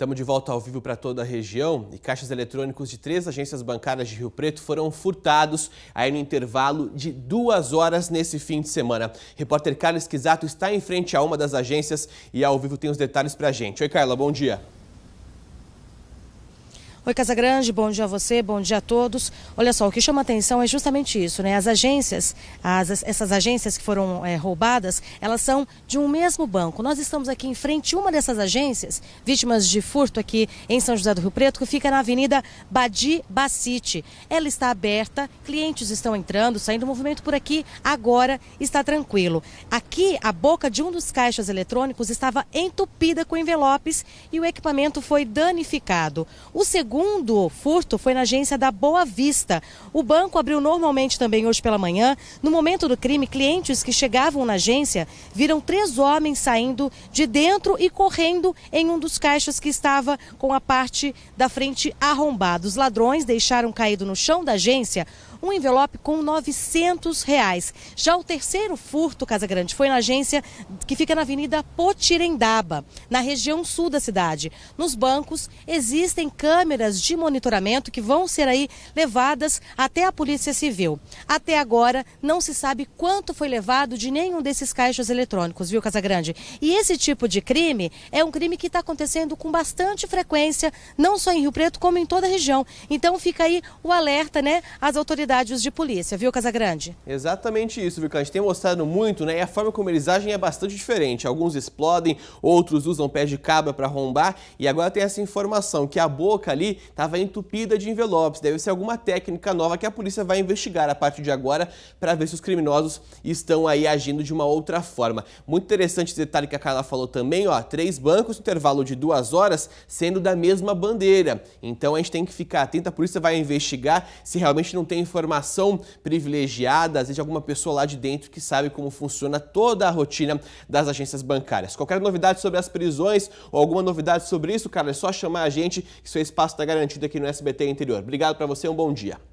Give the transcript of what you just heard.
Estamos de volta ao vivo para toda a região e caixas eletrônicos de três agências bancárias de Rio Preto foram furtados aí no intervalo de duas horas nesse fim de semana. Repórter Carlos Quisato está em frente a uma das agências e ao vivo tem os detalhes para a gente. Oi, Carla, bom dia. Oi, grande bom dia a você, bom dia a todos. Olha só, o que chama atenção é justamente isso, né? As agências, as, essas agências que foram é, roubadas, elas são de um mesmo banco. Nós estamos aqui em frente a uma dessas agências, vítimas de furto aqui em São José do Rio Preto, que fica na Avenida Badi Bacite. Ela está aberta, clientes estão entrando, saindo, o movimento por aqui agora está tranquilo. Aqui, a boca de um dos caixas eletrônicos estava entupida com envelopes e o equipamento foi danificado. O segundo segundo furto foi na agência da Boa Vista. O banco abriu normalmente também hoje pela manhã. No momento do crime, clientes que chegavam na agência viram três homens saindo de dentro e correndo em um dos caixas que estava com a parte da frente arrombada. Os ladrões deixaram caído no chão da agência um envelope com 900 reais. Já o terceiro furto, Casa Grande, foi na agência que fica na Avenida Potirendaba, na região sul da cidade. Nos bancos existem câmeras de monitoramento que vão ser aí levadas até a Polícia Civil. Até agora não se sabe quanto foi levado de nenhum desses caixas eletrônicos, viu, Casa Grande? E esse tipo de crime é um crime que está acontecendo com bastante frequência, não só em Rio Preto, como em toda a região. Então fica aí o alerta, né, às autoridades de polícia, viu, Casagrande? Exatamente isso, viu, que a gente tem mostrado muito, né? E a forma como eles agem é bastante diferente. Alguns explodem, outros usam pés de cabra para arrombar. E agora tem essa informação que a boca ali estava entupida de envelopes. Deve ser alguma técnica nova que a polícia vai investigar a partir de agora para ver se os criminosos estão aí agindo de uma outra forma. Muito interessante esse detalhe que a Carla falou também, ó. Três bancos, intervalo de duas horas, sendo da mesma bandeira. Então a gente tem que ficar atento, a polícia vai investigar se realmente não tem informação informação privilegiada, às vezes de alguma pessoa lá de dentro que sabe como funciona toda a rotina das agências bancárias. Qualquer novidade sobre as prisões ou alguma novidade sobre isso, cara, é só chamar a gente que seu espaço está garantido aqui no SBT Interior. Obrigado para você, um bom dia.